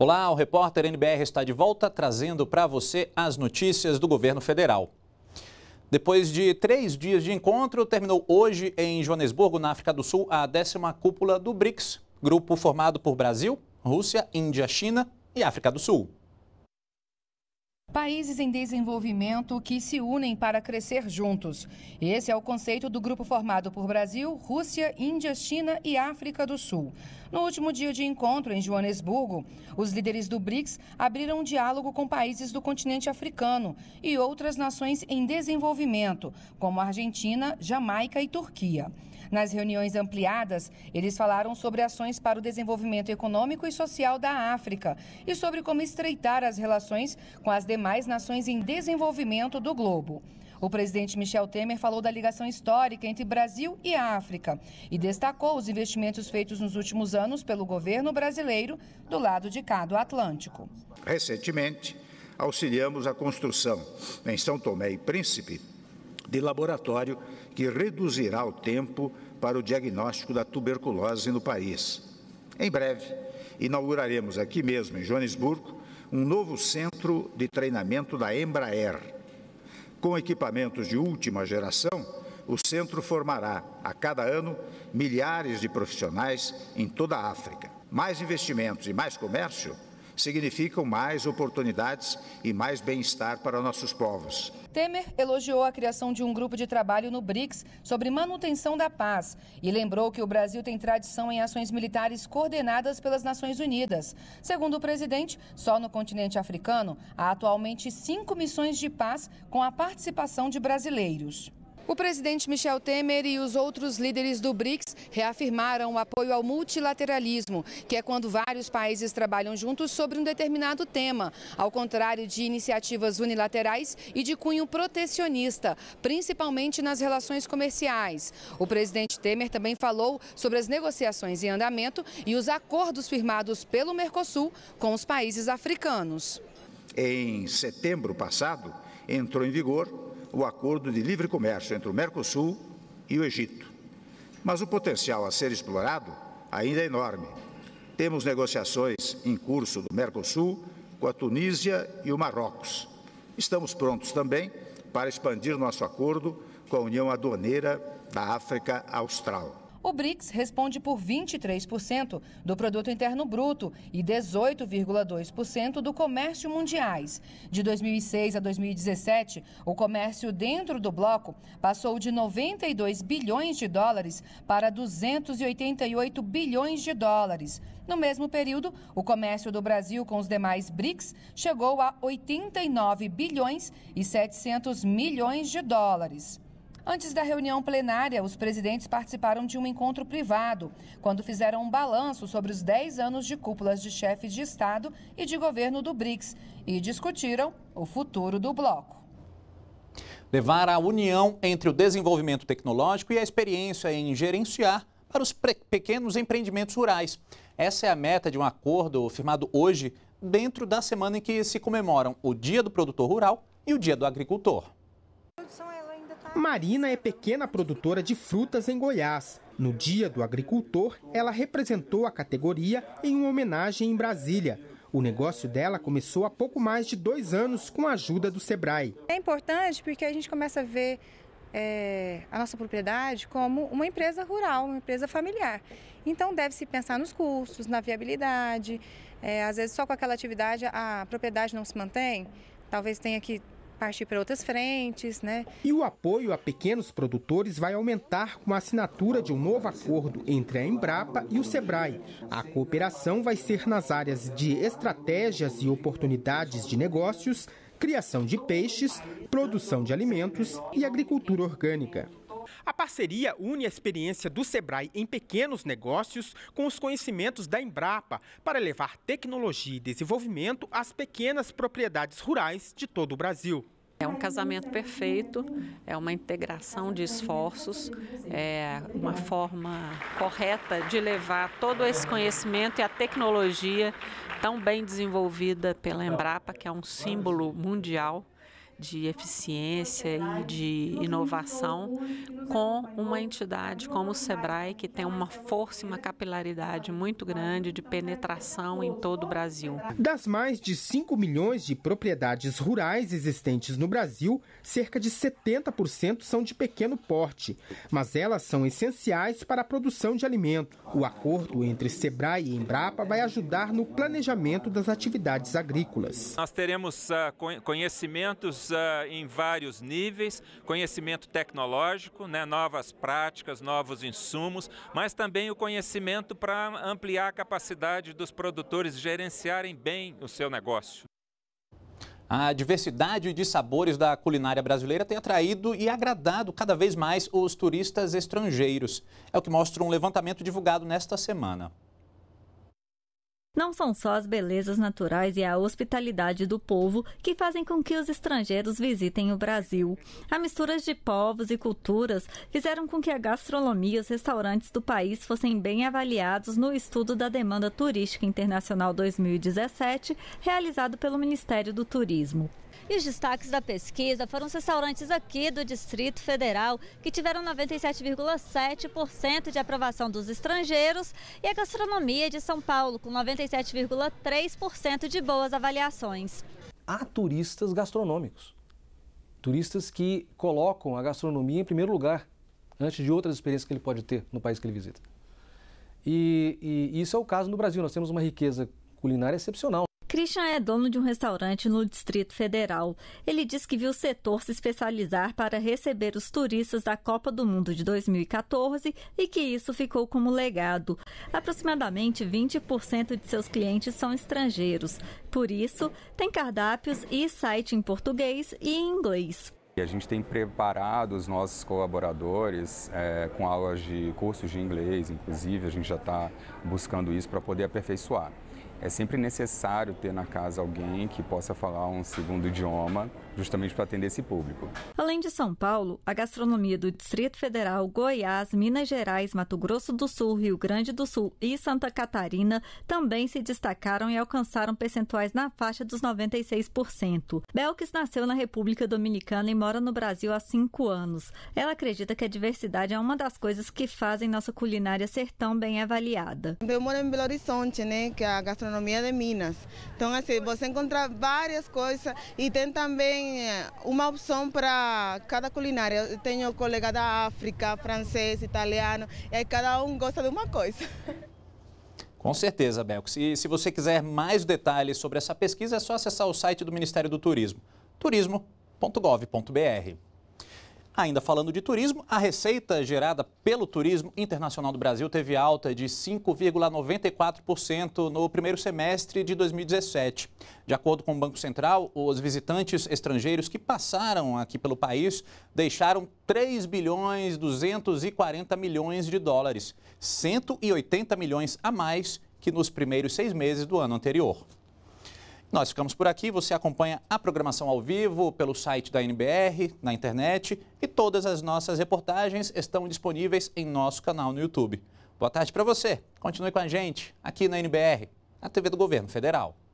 Olá, o repórter NBR está de volta trazendo para você as notícias do governo federal. Depois de três dias de encontro, terminou hoje em Joanesburgo, na África do Sul, a décima cúpula do BRICS, grupo formado por Brasil, Rússia, Índia, China e África do Sul. Países em desenvolvimento que se unem para crescer juntos. Esse é o conceito do grupo formado por Brasil, Rússia, Índia, China e África do Sul. No último dia de encontro, em Joanesburgo, os líderes do BRICS abriram um diálogo com países do continente africano e outras nações em desenvolvimento, como Argentina, Jamaica e Turquia. Nas reuniões ampliadas, eles falaram sobre ações para o desenvolvimento econômico e social da África e sobre como estreitar as relações com as demais nações em desenvolvimento do globo. O presidente Michel Temer falou da ligação histórica entre Brasil e África e destacou os investimentos feitos nos últimos anos pelo governo brasileiro do lado de cá do Atlântico. Recentemente, auxiliamos a construção em São Tomé e Príncipe de laboratório que reduzirá o tempo para o diagnóstico da tuberculose no país. Em breve, inauguraremos aqui mesmo, em Joanesburgo, um novo centro de treinamento da Embraer. Com equipamentos de última geração, o centro formará, a cada ano, milhares de profissionais em toda a África. Mais investimentos e mais comércio significam mais oportunidades e mais bem-estar para nossos povos. Temer elogiou a criação de um grupo de trabalho no BRICS sobre manutenção da paz e lembrou que o Brasil tem tradição em ações militares coordenadas pelas Nações Unidas. Segundo o presidente, só no continente africano há atualmente cinco missões de paz com a participação de brasileiros. O presidente Michel Temer e os outros líderes do BRICS reafirmaram o apoio ao multilateralismo, que é quando vários países trabalham juntos sobre um determinado tema, ao contrário de iniciativas unilaterais e de cunho protecionista, principalmente nas relações comerciais. O presidente Temer também falou sobre as negociações em andamento e os acordos firmados pelo Mercosul com os países africanos. Em setembro passado, entrou em vigor o acordo de livre comércio entre o Mercosul e o Egito. Mas o potencial a ser explorado ainda é enorme. Temos negociações em curso do Mercosul com a Tunísia e o Marrocos. Estamos prontos também para expandir nosso acordo com a União Aduaneira da África Austral. O BRICS responde por 23% do produto interno bruto e 18,2% do comércio mundiais. De 2006 a 2017, o comércio dentro do bloco passou de 92 bilhões de dólares para 288 bilhões de dólares. No mesmo período, o comércio do Brasil com os demais BRICS chegou a 89 bilhões e 700 milhões de dólares. Antes da reunião plenária, os presidentes participaram de um encontro privado, quando fizeram um balanço sobre os 10 anos de cúpulas de chefes de Estado e de governo do BRICS e discutiram o futuro do bloco. Levar a união entre o desenvolvimento tecnológico e a experiência em gerenciar para os pequenos empreendimentos rurais. Essa é a meta de um acordo firmado hoje, dentro da semana em que se comemoram o Dia do Produtor Rural e o Dia do Agricultor. Marina é pequena produtora de frutas em Goiás. No Dia do Agricultor, ela representou a categoria em uma homenagem em Brasília. O negócio dela começou há pouco mais de dois anos com a ajuda do Sebrae. É importante porque a gente começa a ver é, a nossa propriedade como uma empresa rural, uma empresa familiar. Então deve-se pensar nos custos, na viabilidade. É, às vezes só com aquela atividade a propriedade não se mantém. Talvez tenha que partir para outras frentes, né? E o apoio a pequenos produtores vai aumentar com a assinatura de um novo acordo entre a Embrapa e o Sebrae. A cooperação vai ser nas áreas de estratégias e oportunidades de negócios, criação de peixes, produção de alimentos e agricultura orgânica. A parceria une a experiência do Sebrae em pequenos negócios com os conhecimentos da Embrapa para levar tecnologia e desenvolvimento às pequenas propriedades rurais de todo o Brasil. É um casamento perfeito, é uma integração de esforços, é uma forma correta de levar todo esse conhecimento e a tecnologia tão bem desenvolvida pela Embrapa, que é um símbolo mundial de eficiência e de inovação com uma entidade como o SEBRAE, que tem uma força e uma capilaridade muito grande de penetração em todo o Brasil. Das mais de 5 milhões de propriedades rurais existentes no Brasil, cerca de 70% são de pequeno porte, mas elas são essenciais para a produção de alimento. O acordo entre SEBRAE e Embrapa vai ajudar no planejamento das atividades agrícolas. Nós teremos ah, conhecimentos uh, em vários níveis, conhecimento tecnológico, né, novas práticas, novos insumos, mas também o conhecimento para ampliar a capacidade dos produtores gerenciarem bem o seu negócio. A diversidade de sabores da culinária brasileira tem atraído e agradado cada vez mais os turistas estrangeiros. É o que mostra um levantamento divulgado nesta semana. Não são só as belezas naturais e a hospitalidade do povo que fazem com que os estrangeiros visitem o Brasil. A mistura de povos e culturas fizeram com que a gastronomia e os restaurantes do país fossem bem avaliados no estudo da demanda turística internacional 2017, realizado pelo Ministério do Turismo. E os destaques da pesquisa foram os restaurantes aqui do Distrito Federal, que tiveram 97,7% de aprovação dos estrangeiros, e a gastronomia de São Paulo, com 97,3% de boas avaliações. Há turistas gastronômicos, turistas que colocam a gastronomia em primeiro lugar, antes de outras experiências que ele pode ter no país que ele visita. E, e isso é o caso no Brasil, nós temos uma riqueza culinária excepcional. Christian é dono de um restaurante no Distrito Federal. Ele diz que viu o setor se especializar para receber os turistas da Copa do Mundo de 2014 e que isso ficou como legado. Aproximadamente 20% de seus clientes são estrangeiros. Por isso, tem cardápios e site em português e em inglês. E a gente tem preparado os nossos colaboradores é, com aulas de cursos de inglês, inclusive, a gente já está buscando isso para poder aperfeiçoar. É sempre necessário ter na casa alguém que possa falar um segundo idioma, justamente para atender esse público. Além de São Paulo, a gastronomia do Distrito Federal, Goiás, Minas Gerais, Mato Grosso do Sul, Rio Grande do Sul e Santa Catarina também se destacaram e alcançaram percentuais na faixa dos 96%. Belkis nasceu na República Dominicana e mora no Brasil há cinco anos. Ela acredita que a diversidade é uma das coisas que fazem nossa culinária ser tão bem avaliada. Eu moro em Belo Horizonte, né, que a gastronomia gastronomia de Minas. Então, assim, você encontra várias coisas e tem também eh, uma opção para cada culinária. Eu tenho colega da África, francês, italiano, e aí cada um gosta de uma coisa. Com certeza, Belco. E se você quiser mais detalhes sobre essa pesquisa, é só acessar o site do Ministério do Turismo, turismo.gov.br. Ainda falando de turismo, a receita gerada pelo turismo internacional do Brasil teve alta de 5,94% no primeiro semestre de 2017. De acordo com o Banco Central, os visitantes estrangeiros que passaram aqui pelo país deixaram 3 bilhões 240 milhões de dólares, 180 milhões a mais que nos primeiros seis meses do ano anterior. Nós ficamos por aqui. Você acompanha a programação ao vivo pelo site da NBR, na internet, e todas as nossas reportagens estão disponíveis em nosso canal no YouTube. Boa tarde para você. Continue com a gente aqui na NBR, na TV do Governo Federal.